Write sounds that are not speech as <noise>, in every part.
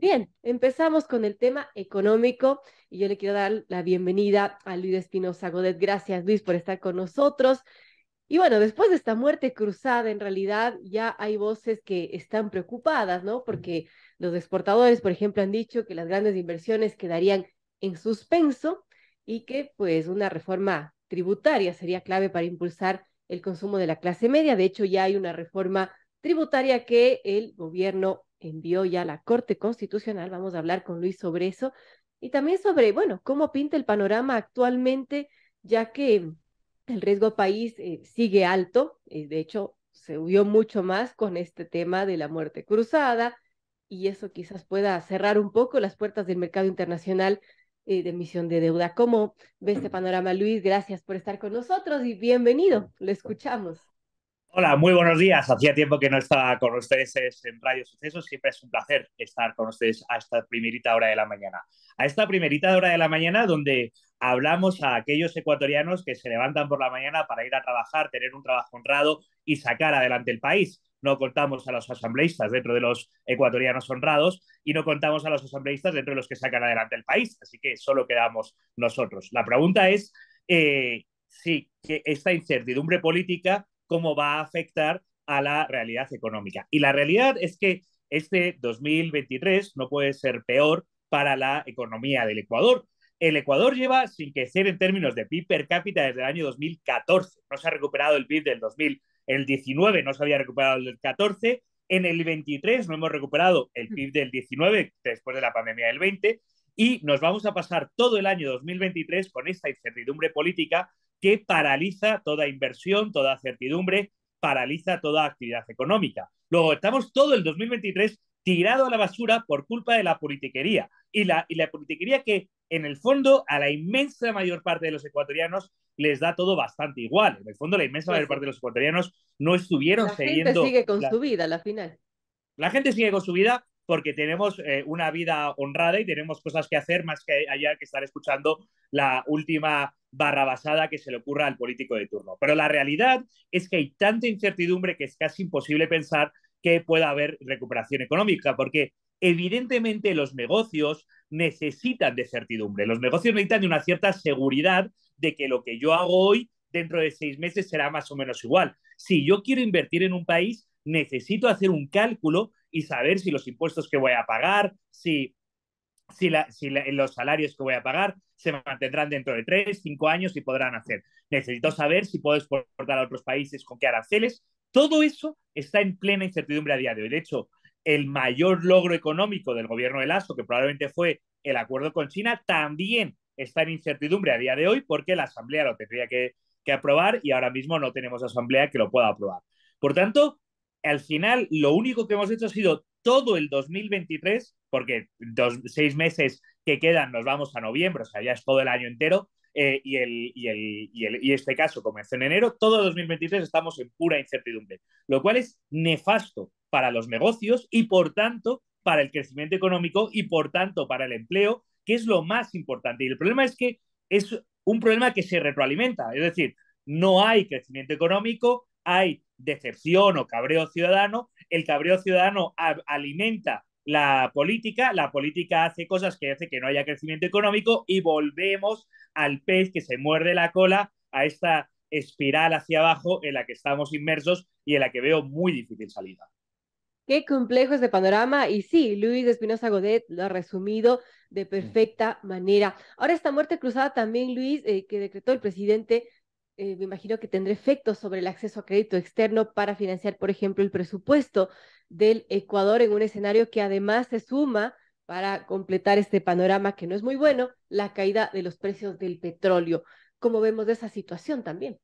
Bien, empezamos con el tema económico y yo le quiero dar la bienvenida a Luis Espinosa Godet. Gracias Luis por estar con nosotros. Y bueno, después de esta muerte cruzada, en realidad ya hay voces que están preocupadas, ¿no? Porque los exportadores, por ejemplo, han dicho que las grandes inversiones quedarían en suspenso y que pues una reforma tributaria sería clave para impulsar el consumo de la clase media. De hecho, ya hay una reforma tributaria que el gobierno envió ya la Corte Constitucional. Vamos a hablar con Luis sobre eso y también sobre, bueno, cómo pinta el panorama actualmente, ya que el riesgo país eh, sigue alto. Eh, de hecho, se huyó mucho más con este tema de la muerte cruzada y eso quizás pueda cerrar un poco las puertas del mercado internacional eh, de emisión de deuda. ¿Cómo ve este panorama, Luis? Gracias por estar con nosotros y bienvenido. Lo escuchamos. Hola, muy buenos días. Hacía tiempo que no estaba con ustedes en Radio Sucesos. Siempre es un placer estar con ustedes a esta primerita hora de la mañana. A esta primerita hora de la mañana donde hablamos a aquellos ecuatorianos que se levantan por la mañana para ir a trabajar, tener un trabajo honrado y sacar adelante el país. No contamos a los asambleístas dentro de los ecuatorianos honrados y no contamos a los asambleístas dentro de los que sacan adelante el país. Así que solo quedamos nosotros. La pregunta es, eh, sí, que esta incertidumbre política cómo va a afectar a la realidad económica. Y la realidad es que este 2023 no puede ser peor para la economía del Ecuador. El Ecuador lleva sin crecer en términos de PIB per cápita desde el año 2014. No se ha recuperado el PIB del 2000, el no se había recuperado el del 14, en el 23 no hemos recuperado el mm. PIB del 19 después de la pandemia del 20 y nos vamos a pasar todo el año 2023 con esta incertidumbre política que paraliza toda inversión, toda certidumbre, paraliza toda actividad económica. Luego estamos todo el 2023 tirado a la basura por culpa de la politiquería. Y la, y la politiquería que, en el fondo, a la inmensa mayor parte de los ecuatorianos les da todo bastante igual. En el fondo, la inmensa mayor parte de los ecuatorianos no estuvieron siguiendo... La gente sigue con su vida, la final. La gente sigue con su vida porque tenemos eh, una vida honrada y tenemos cosas que hacer más que allá que estar escuchando la última basada que se le ocurra al político de turno. Pero la realidad es que hay tanta incertidumbre que es casi imposible pensar que pueda haber recuperación económica, porque evidentemente los negocios necesitan de certidumbre, los negocios necesitan de una cierta seguridad de que lo que yo hago hoy dentro de seis meses será más o menos igual. Si yo quiero invertir en un país, necesito hacer un cálculo y saber si los impuestos que voy a pagar, si si, los salarios que voy a pagar se mantendrán dentro de tres, cinco años y podrán hacer. Necesito saber si puedo exportar a otros países con qué aranceles. Todo eso está en plena incertidumbre a día de hoy. De hecho, el mayor logro económico del gobierno de Lasso, que probablemente fue el acuerdo con China, también está en incertidumbre a día de hoy porque la Asamblea lo tendría que, que aprobar y ahora mismo no tenemos Asamblea que lo pueda aprobar. Por tanto, al final, lo único que hemos hecho ha sido todo el 2023 porque dos, seis meses que quedan nos vamos a noviembre, o sea, ya es todo el año entero. Eh, y, el, y, el, y, este caso comenzó en enero, todo 2023 estamos en pura incertidumbre, lo cual es nefasto para los negocios y por tanto para el crecimiento económico y por tanto para el empleo, que es lo más importante. Y el problema es que es un problema que se retroalimenta, es decir, no hay crecimiento económico, hay decepción o cabreo ciudadano, el cabreo ciudadano alimenta la política, la política hace cosas que hace que no haya crecimiento económico y volvemos al pez que se muerde la cola, a esta espiral hacia abajo en la que estamos inmersos y en la que veo muy difícil salida. Qué complejo este panorama y sí, Luis Espinosa Godet lo ha resumido de mm. perfecta manera. Ahora esta muerte cruzada también, Luis, eh, que decretó el presidente eh, me imagino que tendrá efectos sobre el acceso a crédito externo para financiar, por ejemplo, el presupuesto del Ecuador en un escenario que además se suma para completar este panorama que no es muy bueno, la caída de los precios del petróleo. ¿Cómo vemos de esa situación también?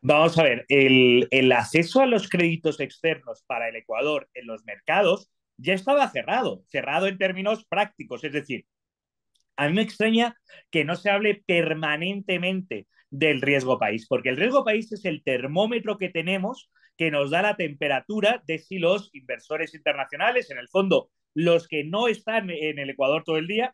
Vamos a ver, el, el acceso a los créditos externos para el Ecuador en los mercados ya estaba cerrado, cerrado en términos prácticos, es decir, a mí me extraña que no se hable permanentemente del riesgo país, porque el riesgo país es el termómetro que tenemos que nos da la temperatura de si los inversores internacionales, en el fondo los que no están en el Ecuador todo el día,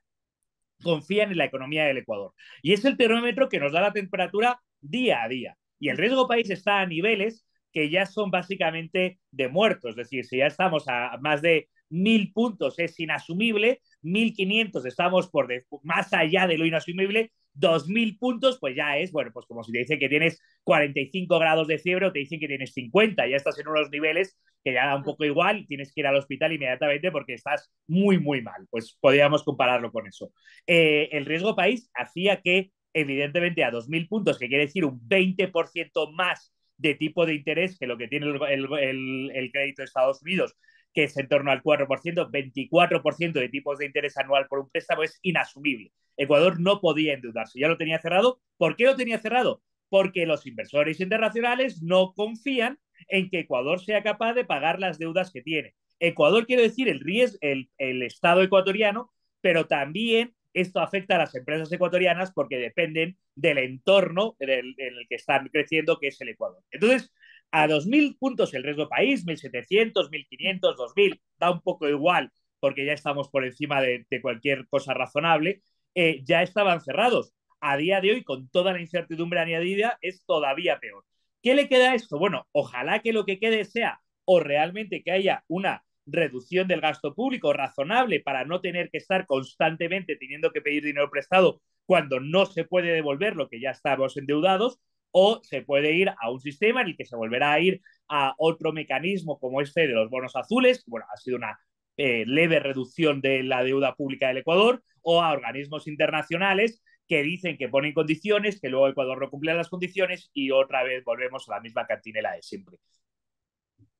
confían en la economía del Ecuador. Y es el termómetro que nos da la temperatura día a día. Y el riesgo país está a niveles que ya son básicamente de muertos, es decir, si ya estamos a más de mil puntos es inasumible, 1500 estamos por más allá de lo inasumible 2.000 puntos, pues ya es, bueno, pues como si te dicen que tienes 45 grados de fiebre o te dicen que tienes 50, ya estás en unos niveles que ya da un poco igual, tienes que ir al hospital inmediatamente porque estás muy, muy mal. Pues podríamos compararlo con eso. Eh, el riesgo país hacía que, evidentemente, a 2.000 puntos, que quiere decir un 20% más de tipo de interés que lo que tiene el, crédito de Estados Unidos, que es en torno al 4%, 24% de tipos de interés anual por un préstamo es inasumible. Ecuador no podía endeudarse, ya lo tenía cerrado. ¿Por qué lo tenía cerrado? Porque los inversores internacionales no confían en que Ecuador sea capaz de pagar las deudas que tiene. Ecuador quiere decir el, riesgo, el, Estado ecuatoriano, pero también esto afecta a las empresas ecuatorianas porque dependen del entorno en el que están creciendo, que es el Ecuador. Entonces, a 2.000 puntos el resto del país, 1.700, 1.500, 2.000, da un poco igual porque ya estamos por encima de, cualquier cosa razonable, eh, ya estaban cerrados. A día de hoy, con toda la incertidumbre añadida, es todavía peor. ¿Qué le queda a esto? Bueno, ojalá que lo que quede sea o realmente que haya una reducción del gasto público razonable para no tener que estar constantemente teniendo que pedir dinero prestado cuando no se puede devolver lo que ya estamos endeudados, o se puede ir a un sistema en el que se volverá a ir a otro mecanismo como este de los bonos azules, que bueno, ha sido una eh, leve reducción de la deuda pública del Ecuador, o a organismos internacionales que dicen que ponen condiciones, que luego Ecuador no cumple las condiciones y otra vez volvemos a la misma cantinela de siempre.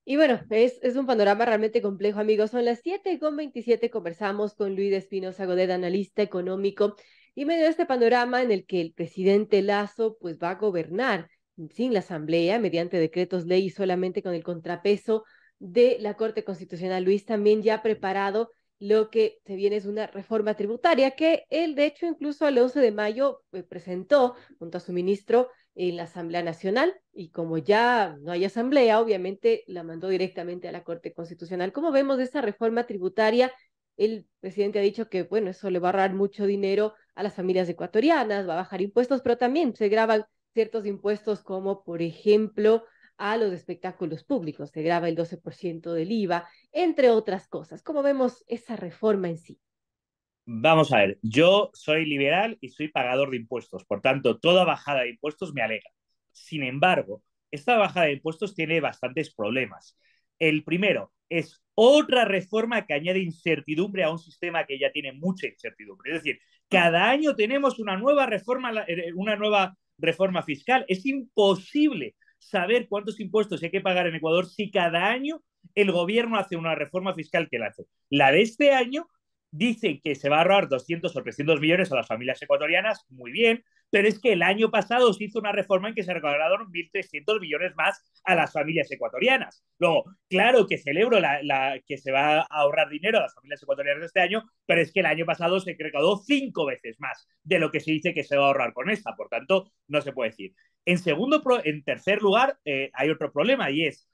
Y bueno, es, un panorama realmente complejo, amigos. Son las 7.27, con Conversamos con Luis Espinosa Godet, analista económico y medio de este panorama en el que el presidente Lazo pues va a gobernar sin la asamblea, mediante decretos ley y solamente con el contrapeso de la Corte Constitucional. Luis también ya ha preparado lo que se viene es una reforma tributaria que él, de hecho, incluso al 11 de mayo eh, presentó junto a su ministro en la Asamblea Nacional y como ya no hay asamblea, obviamente la mandó directamente a la Corte Constitucional. Como vemos de reforma tributaria, el presidente ha dicho que, bueno, eso le va a ahorrar mucho dinero a las familias ecuatorianas, va a bajar impuestos, pero también se graban ciertos impuestos como, por ejemplo, a los espectáculos públicos, se graba el 12% del IVA, entre otras cosas. ¿Cómo vemos esa reforma en sí? Vamos a ver, yo soy liberal y soy pagador de impuestos, por tanto, toda bajada de impuestos me alegra. Sin embargo, esta bajada de impuestos tiene bastantes problemas. El primero es otra reforma que añade incertidumbre a un sistema que ya tiene mucha incertidumbre. Es decir, cada año tenemos una nueva reforma, eh, eh, una nueva reforma fiscal. Es imposible saber cuántos impuestos hay que pagar en Ecuador si cada año el gobierno hace una reforma fiscal que la hace. La de este año dice que se va a ahorrar 200 o 300 millones a las familias ecuatorianas, muy bien, pero es que el año pasado se hizo una reforma en que se recaudaron 1.300 millones más a las familias ecuatorianas. Luego, claro que celebro la, que se va a ahorrar dinero a las familias ecuatorianas este año, pero es que el año pasado se recaudó cinco veces más de lo que se dice que se va a ahorrar con esta, por tanto, no se puede decir. En, segundo, en tercer lugar, eh, hay otro problema y es,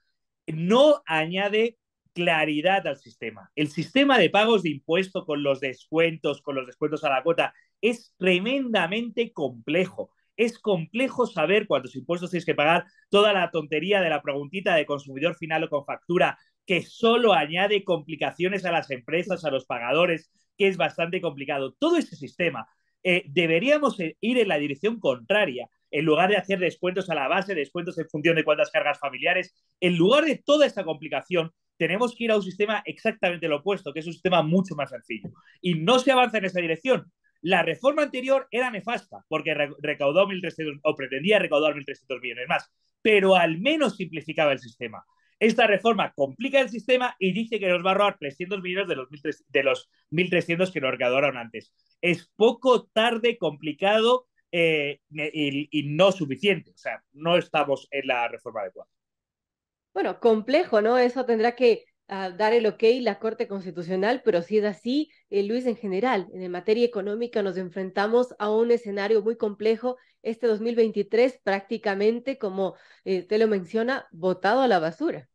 no añade claridad al sistema. El sistema de pagos de impuestos con los descuentos, con los descuentos a la cuota, es tremendamente complejo. Es complejo saber cuántos impuestos tienes que pagar, toda la tontería de la preguntita de consumidor final o con factura, que solo añade complicaciones a las empresas, a los pagadores, que es bastante complicado. Todo este sistema eh, deberíamos e-, ir en la dirección contraria en lugar de hacer descuentos a la base, descuentos en función de cuántas cargas familiares, en lugar de toda esta complicación, tenemos que ir a un sistema exactamente lo opuesto, que es un sistema mucho más sencillo. Y no se avanza en esa dirección. La reforma anterior era nefasta, porque recaudó 1.300 o pretendía recaudar 1.300 millones más, pero al menos simplificaba el sistema. Esta reforma complica el sistema y dice que nos va a robar 300 millones de los 1.300 de los que nos recaudaron antes. Es poco tarde, complicado eh, y, no suficiente. O sea, no estamos en la reforma adecuada bueno, complejo, ¿no? Eso tendrá que ah, dar el ok la Corte Constitucional, pero si es así, eh, Luis, en general, en materia económica nos enfrentamos a un escenario muy complejo este 2023, prácticamente, como eh, te lo menciona, votado a la basura.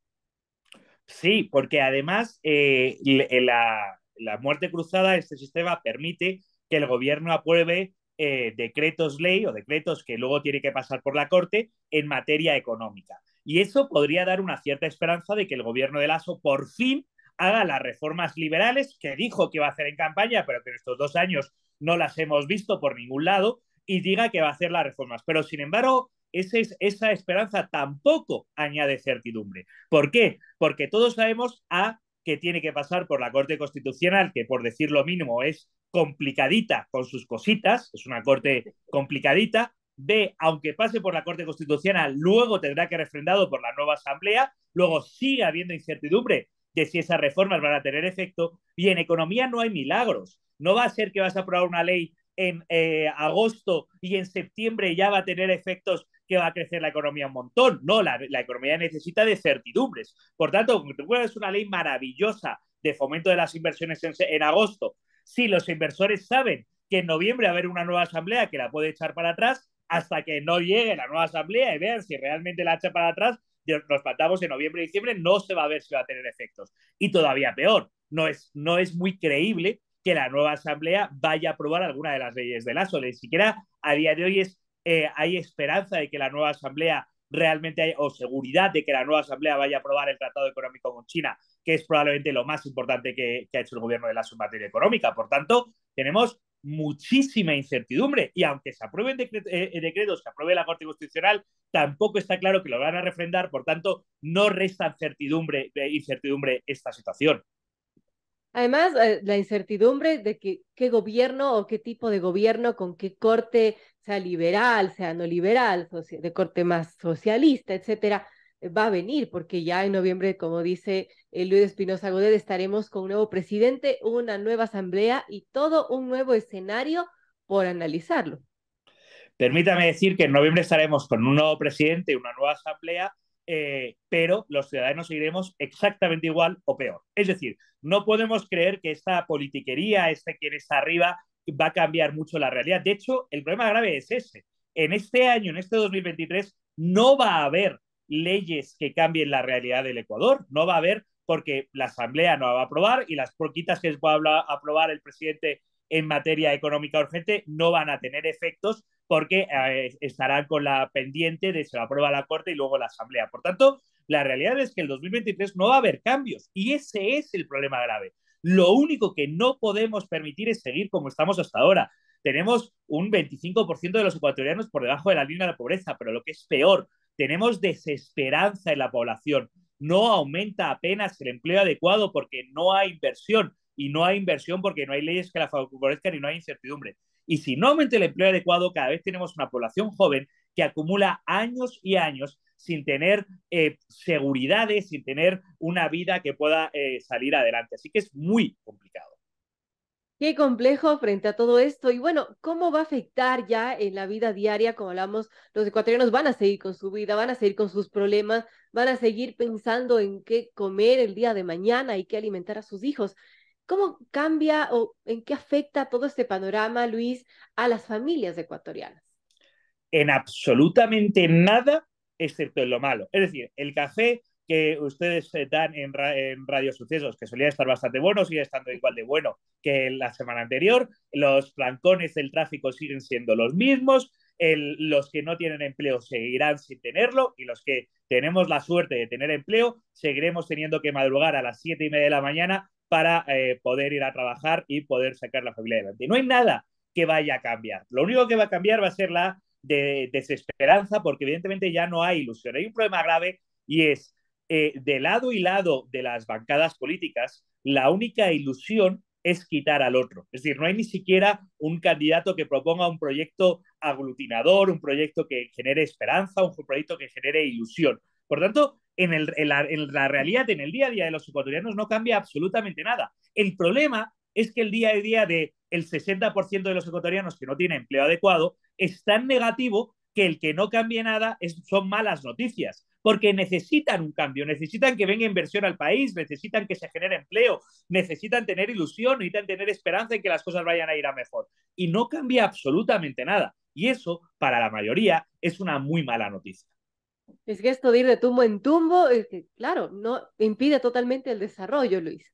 Sí, porque además eh, la, muerte cruzada, este sistema permite que el gobierno apruebe decretos ley o decretos que luego tiene que pasar por la Corte en materia económica. Y eso podría dar una cierta esperanza de que el gobierno de Lasso por fin haga las reformas liberales que dijo que va a hacer en campaña, pero que en estos dos años no las hemos visto por ningún lado, y diga que va a hacer las reformas. Pero sin embargo, esa esperanza tampoco añade certidumbre. ¿Por qué? Porque todos sabemos A, que tiene que pasar por la Corte Constitucional, que por decir lo mínimo es complicadita con sus cositas, es una corte complicadita, B, aunque pase por la Corte Constitucional, luego tendrá que refrendado por la nueva Asamblea, luego sigue habiendo incertidumbre de si esas reformas van a tener efecto, y en economía no hay milagros. No va a ser que vas a aprobar una ley en eh, agosto y en septiembre ya va a tener efectos que va a crecer la economía un montón. No, la, economía necesita de certidumbres. Por tanto, es una ley maravillosa de fomento de las inversiones en agosto. Si los inversores saben que en noviembre va a haber una nueva asamblea que la puede echar para atrás, hasta que no llegue la nueva asamblea y vean si realmente la echa para atrás, nos plantamos en noviembre y diciembre, no se va a ver si va a tener efectos. Y todavía peor, no es, no es muy creíble que la nueva asamblea vaya a aprobar alguna de las leyes de ASO. Ni siquiera a día de hoy es, eh, hay esperanza de que la nueva asamblea realmente o seguridad de que la nueva asamblea vaya a aprobar el tratado económico con China, que es probablemente lo más importante que, ha hecho el gobierno de la en materia económica. Por tanto, tenemos muchísima incertidumbre y aunque se aprueben eh, eh, decretos, decreto, se apruebe la Corte Constitucional, tampoco está claro que lo van a refrendar, por tanto, no resta eh, incertidumbre esta situación. Además, la incertidumbre de qué gobierno o qué tipo de gobierno, con qué corte, sea liberal, sea no liberal, de corte más socialista, etcétera, va a venir, porque ya en noviembre, como dice eh, Luis Espinosa Godet, estaremos con un nuevo presidente, una nueva asamblea y todo un nuevo escenario por analizarlo. Permítame decir que en noviembre estaremos con un nuevo presidente, una nueva asamblea, eh, pero los ciudadanos seguiremos exactamente igual o peor. Es decir, no podemos creer que esta politiquería, este quien está arriba, va a cambiar mucho la realidad. De hecho, el problema grave es ese. En este año, en este 2023, no va a haber leyes que cambien la realidad del Ecuador. No va a haber porque la Asamblea no va a aprobar y las poquitas que va a aprobar el presidente en materia económica urgente no van a tener efectos porque eh, estarán con la pendiente de se lo aprueba la Corte y luego la Asamblea. Por tanto, la realidad es que el 2023 no va a haber cambios y ese es el problema grave. Lo único que no podemos permitir es seguir como estamos hasta ahora. Tenemos un 25% de los ecuatorianos por debajo de la línea de la pobreza, pero lo que es peor, tenemos desesperanza en la población. No aumenta apenas el empleo adecuado porque no hay inversión y no hay inversión porque no hay leyes que la favorezcan y no hay incertidumbre. Y si no aumenta el empleo adecuado, cada vez tenemos una población joven que acumula años y años sin tener eh, seguridades, sin tener una vida que pueda eh, salir adelante. Así que es muy complicado. Qué complejo frente a todo esto. Y bueno, ¿cómo va a afectar ya en la vida diaria? Como hablamos, los ecuatorianos van a seguir con su vida, van a seguir con sus problemas, van a seguir pensando en qué comer el día de mañana y qué alimentar a sus hijos. ¿Cómo cambia o en qué afecta todo este panorama, Luis, a las familias ecuatorianas? En absolutamente nada, excepto en lo malo. Es decir, el café que ustedes eh, dan en, Radio Sucesos, que solía estar bastante bueno, sigue estando igual de bueno que la semana anterior. Los flancones del tráfico siguen siendo los mismos. los que no tienen empleo seguirán sin tenerlo y los que tenemos la suerte de tener empleo seguiremos teniendo que madrugar a las siete y media de la mañana para eh, poder ir a trabajar y poder sacar la familia adelante. No hay nada que vaya a cambiar. Lo único que va a cambiar va a ser la desesperanza porque evidentemente ya no hay ilusión. Hay un problema grave y es eh, de lado y lado de las bancadas políticas, la única ilusión es quitar al otro. Es decir, no hay ni siquiera un candidato que proponga un proyecto aglutinador, un proyecto que genere esperanza, un proyecto que genere ilusión. Por tanto, en, la, realidad, en el día a día de los ecuatorianos no cambia absolutamente nada. El problema es que el día a día de el 60% de los ecuatorianos que no tienen empleo adecuado es tan negativo que el que no cambie nada son malas noticias, porque necesitan un cambio, necesitan que venga inversión al país, necesitan que se genere empleo, necesitan tener ilusión, necesitan tener esperanza en que las cosas vayan a ir a mejor. Y no cambia absolutamente nada. Y eso, para la mayoría, es una muy mala noticia. Es que esto de ir de tumbo en tumbo, claro, no impide totalmente el desarrollo, Luis.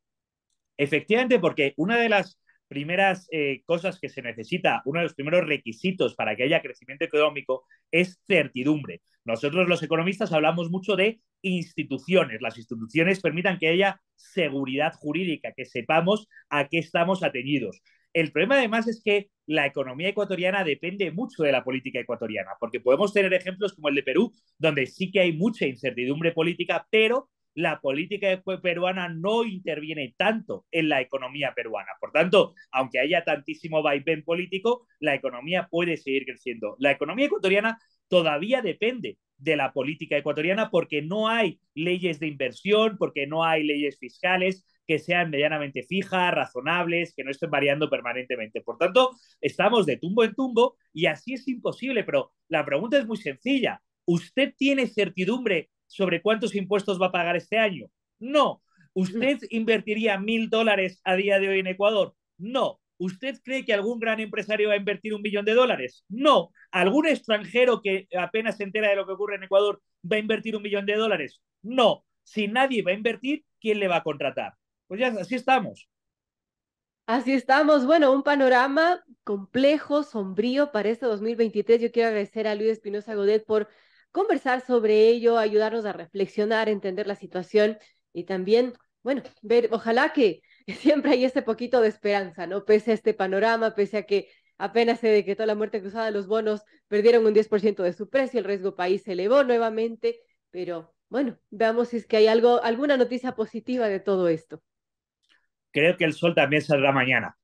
Efectivamente, porque una de las primeras eh, cosas que se necesita, uno de los primeros requisitos para que haya crecimiento económico es certidumbre. Nosotros los economistas hablamos mucho de instituciones. Las instituciones permitan que haya seguridad jurídica, que sepamos a qué estamos atenidos El problema además es que la economía ecuatoriana depende mucho de la política ecuatoriana, porque podemos tener ejemplos como el de Perú, donde sí que hay mucha incertidumbre política, pero la política peruana no interviene tanto en la economía peruana. Por tanto, aunque haya tantísimo vaivén político, la economía puede seguir creciendo. La economía ecuatoriana todavía depende de la política ecuatoriana porque no hay leyes de inversión, porque no hay leyes fiscales que sean medianamente fijas, razonables, que no estén variando permanentemente. Por tanto, estamos de tumbo en tumbo y así es imposible, pero la pregunta es muy sencilla. ¿Usted tiene certidumbre sobre cuántos impuestos va a pagar este año. No. ¿Usted <laughs> invertiría mil dólares a día de hoy en Ecuador? No. ¿Usted cree que algún gran empresario va a invertir un millón de dólares? No. ¿Algún extranjero que apenas se entera de lo que ocurre en Ecuador va a invertir un millón de dólares? No. Si nadie va a invertir, ¿quién le va a contratar? Pues ya, así estamos. Así estamos. Bueno, un panorama complejo, sombrío para este 2023. Yo quiero agradecer a Luis Espinosa Godet por conversar sobre ello, ayudarnos a reflexionar, entender la situación y también, bueno, ver, ojalá que <laughs> siempre hay este poquito de esperanza, ¿no? Pese a este panorama, pese a que apenas se decretó la muerte cruzada, los bonos perdieron un 10% de su precio, el riesgo país se elevó nuevamente, pero bueno, veamos si es que hay algo, alguna noticia positiva de todo esto. Creo que el sol también saldrá mañana.